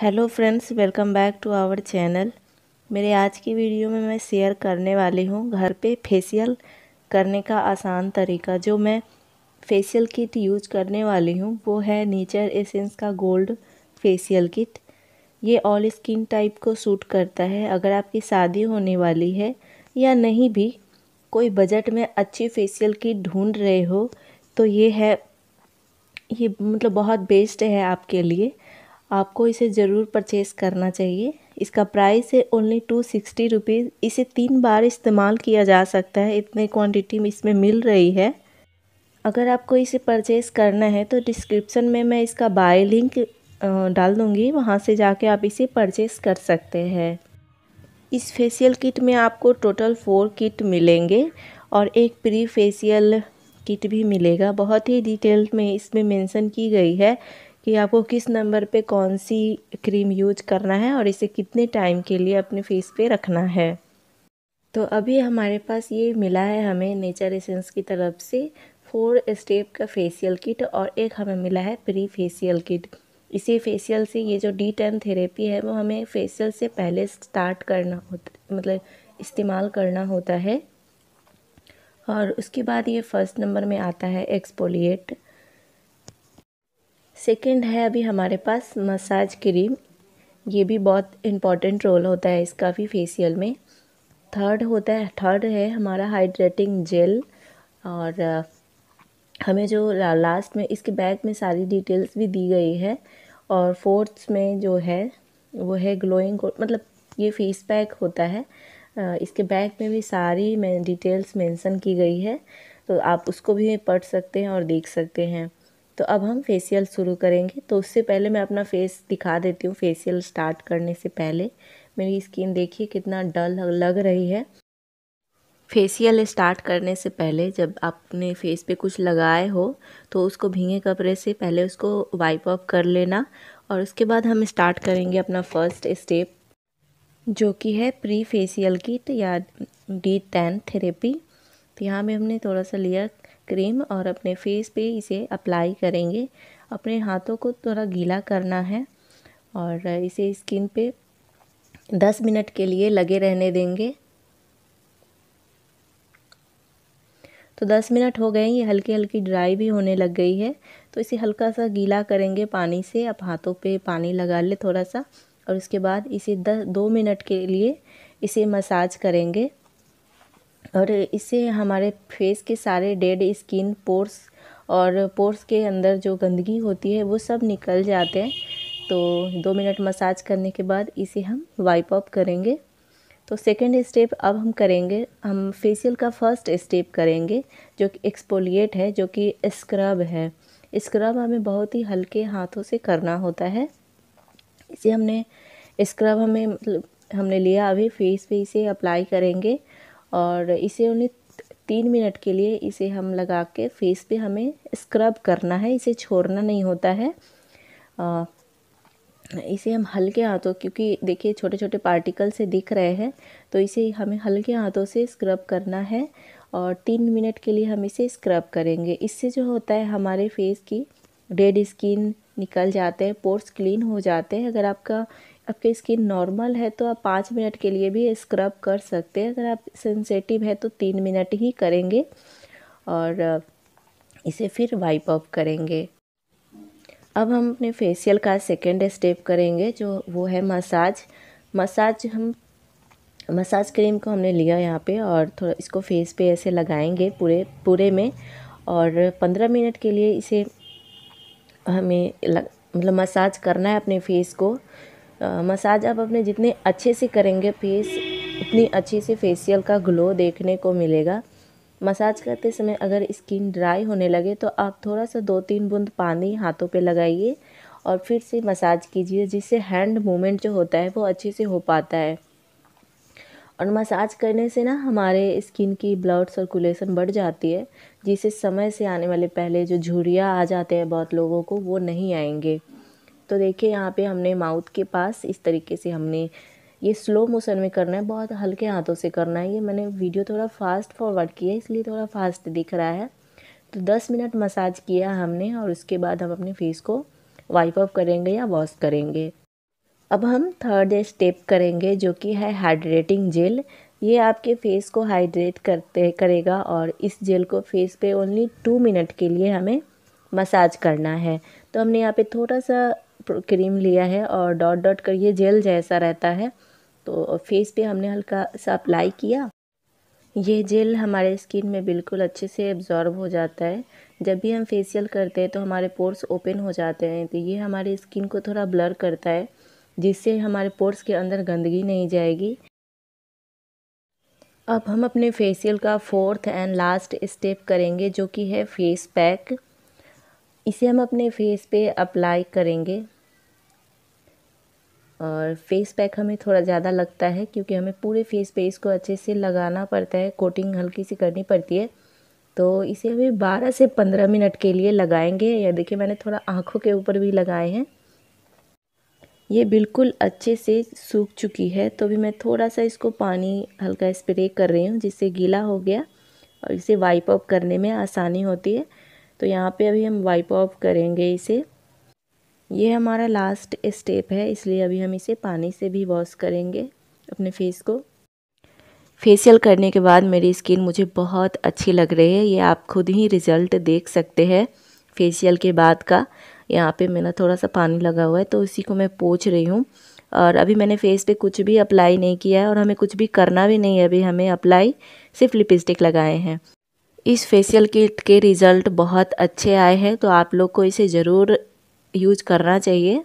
hello friends welcome back to our channel मेरे आज की वीडियो में मैं शेयर करने वाली हूँ घर पे फेशियल करने का आसान तरीका जो मैं फेशियल किट यूज करने वाली हूँ वो है नेचर एसेंस का गोल्ड फेशियल किट ये ऑल स्किन टाइप को सूट करता है अगर आपकी शादी होने वाली है या नहीं भी कोई बजट में अच्छी फेशियल किट ढूँढ रहे हो तो ये है ये मतलब बहुत बेस्ट है आपके लिए आपको इसे ज़रूर परचेज़ करना चाहिए इसका प्राइस है ओनली टू सिक्सटी रुपीज़ इसे तीन बार इस्तेमाल किया जा सकता है इतने क्वांटिटी में इसमें मिल रही है अगर आपको इसे परचेस करना है तो डिस्क्रिप्शन में मैं इसका बाय लिंक डाल दूँगी वहाँ से जाके आप इसे परचेस कर सकते हैं इस फेशियल किट में आपको टोटल फोर किट मिलेंगे और एक प्री फेसियल किट भी मिलेगा बहुत ही डिटेल में इसमें मेंशन की गई है कि आपको किस नंबर पे कौन सी क्रीम यूज करना है और इसे कितने टाइम के लिए अपने फेस पे रखना है तो अभी हमारे पास ये मिला है हमें नेचर एसेंस की तरफ से फोर स्टेप का फेशियल किट और एक हमें मिला है प्री फेसियल किट इसी फेशियल से ये जो डी टेन थेरेपी है वो हमें फेशियल से पहले स्टार्ट करना होता मतलब इस्तेमाल करना होता है और उसके बाद ये फर्स्ट नंबर में आता है एक्सपोलिएट सेकेंड है अभी हमारे पास मसाज क्रीम ये भी बहुत इम्पॉर्टेंट रोल होता है इसका भी फेसियल में थर्ड होता है थर्ड है हमारा हाइड्रेटिंग जेल और हमें जो लास्ट में इसके बैग में सारी डिटेल्स भी दी गई है और फोर्थ में जो है वो है ग्लोइंग मतलब ये फेस पैक होता है इसके बैग में भी सारी डिटेल्स मेंशन की गई है तो आप उसको भी पढ़ सकते हैं और देख सकते हैं तो अब हम फेशियल शुरू करेंगे तो उससे पहले मैं अपना फेस दिखा देती हूँ फेसियल स्टार्ट करने से पहले मेरी स्किन देखिए कितना डल लग रही है फेसियल स्टार्ट करने से पहले जब आपने फेस पे कुछ लगाए हो तो उसको भींगे कपड़े से पहले उसको वाइप अप कर लेना और उसके बाद हम स्टार्ट करेंगे अपना फर्स्ट स्टेप जो कि है प्री फेसियल किट या डी टेन थेरेपी तो यहाँ में हमने थोड़ा सा लिया क्रीम और अपने फेस पे इसे अप्लाई करेंगे अपने हाथों को थोड़ा गीला करना है और इसे स्किन पे 10 मिनट के लिए लगे रहने देंगे तो 10 मिनट हो गए ये हल्की हल्की ड्राई भी होने लग गई है तो इसे हल्का सा गीला करेंगे पानी से आप हाथों पे पानी लगा ले थोड़ा सा और उसके बाद इसे दस दो मिनट के लिए इसे मसाज करेंगे और इससे हमारे फेस के सारे डेड स्किन पोर्स और पोर्स के अंदर जो गंदगी होती है वो सब निकल जाते हैं तो दो मिनट मसाज करने के बाद इसे हम वाइप अप करेंगे तो सेकेंड स्टेप अब हम करेंगे हम फेशियल का फर्स्ट स्टेप करेंगे जो कि एक्सपोलिएट है जो कि स्क्रब है स्क्रब हमें बहुत ही हल्के हाथों से करना होता है इसे हमने स्क्रब हमें मतलब हमने लिया अभी फेस पे इसे अप्लाई करेंगे और इसे उन्हें तीन मिनट के लिए इसे हम लगा के फेस पे हमें स्क्रब करना है इसे छोड़ना नहीं होता है आ, इसे हम हल्के हाथों क्योंकि देखिए छोटे छोटे पार्टिकल से दिख रहे हैं तो इसे हमें हल्के हाथों से स्क्रब करना है और तीन मिनट के लिए हम इसे स्क्रब करेंगे इससे जो होता है हमारे फेस की डेड स्किन निकल जाते हैं पोर्स क्लीन हो जाते हैं अगर आपका आपकी स्किन नॉर्मल है तो आप पाँच मिनट के लिए भी स्क्रब कर सकते हैं अगर आप सेंसेटिव है तो तीन मिनट ही करेंगे और इसे फिर वाइप ऑफ करेंगे अब हम अपने फेशियल का सेकेंड स्टेप करेंगे जो वो है मसाज मसाज हम मसाज क्रीम को हमने लिया यहाँ पे और थोड़ा इसको फेस पे ऐसे लगाएंगे पूरे पूरे में और पंद्रह मिनट के लिए इसे हमें लग मतलब मसाज करना है अपने फेस को मसाज आप अपने जितने अच्छे से करेंगे फेस उतनी अच्छे से फेशियल का ग्लो देखने को मिलेगा मसाज करते समय अगर स्किन ड्राई होने लगे तो आप थोड़ा सा दो तीन बूंद पानी हाथों पे लगाइए और फिर से मसाज कीजिए जिससे हैंड मूवमेंट जो होता है वो अच्छे से हो पाता है और मसाज करने से ना हमारे स्किन की ब्लड सर्कुलेशन बढ़ जाती है जिससे समय से आने वाले पहले जो झुरियाँ आ जाते हैं बहुत लोगों को वो नहीं आएंगे तो देखिए यहाँ पे हमने माउथ के पास इस तरीके से हमने ये स्लो मोशन में करना है बहुत हल्के हाथों से करना है ये मैंने वीडियो थोड़ा फास्ट फॉरवर्ड किया है इसलिए थोड़ा फास्ट दिख रहा है तो दस मिनट मसाज किया हमने और उसके बाद हम अपने फेस को वाइप अप करेंगे या वॉश करेंगे अब हम थर्ड स्टेप करेंगे जो कि है हाइड्रेटिंग जेल ये आपके फेस को हाइड्रेट करते करेगा और इस जेल को फेस पे ओनली टू मिनट के लिए हमें मसाज करना है तो हमने यहाँ पे थोड़ा सा क्रीम लिया है और डॉट डॉट कर ये जेल जैसा रहता है तो फेस पे हमने हल्का सा अप्लाई किया ये जेल हमारे स्किन में बिल्कुल अच्छे से एब्जॉर्ब हो जाता है जब भी हम फेशियल करते हैं तो हमारे पोर्स ओपन हो जाते हैं तो ये हमारे स्किन को थोड़ा ब्लर करता है जिससे हमारे पोर्स के अंदर गंदगी नहीं जाएगी अब हम अपने फेशियल का फोर्थ एंड लास्ट स्टेप करेंगे जो कि है फेस पैक इसे हम अपने फेस पे अप्लाई करेंगे और फेस पैक हमें थोड़ा ज़्यादा लगता है क्योंकि हमें पूरे फेस पे इसको अच्छे से लगाना पड़ता है कोटिंग हल्की सी करनी पड़ती है तो इसे हमें 12 से 15 मिनट के लिए लगाएंगे या देखिए मैंने थोड़ा आँखों के ऊपर भी लगाए हैं ये बिल्कुल अच्छे से सूख चुकी है तो अभी मैं थोड़ा सा इसको पानी हल्का स्प्रे कर रही हूँ जिससे गीला हो गया और इसे वाइप ऑफ करने में आसानी होती है तो यहाँ पे अभी हम वाइप ऑफ करेंगे इसे ये हमारा लास्ट स्टेप है इसलिए अभी हम इसे पानी से भी वॉश करेंगे अपने फेस को फेशियल करने के बाद मेरी स्किन मुझे बहुत अच्छी लग रही है ये आप खुद ही रिज़ल्ट देख सकते हैं फेशियल के बाद का यहाँ पे मेरा थोड़ा सा पानी लगा हुआ है तो उसी को मैं पोछ रही हूँ और अभी मैंने फेस पे कुछ भी अप्लाई नहीं किया है और हमें कुछ भी करना भी नहीं है अभी हमें अप्लाई सिर्फ लिपस्टिक लगाए हैं इस फेशियल किट के रिज़ल्ट बहुत अच्छे आए हैं तो आप लोग को इसे ज़रूर यूज करना चाहिए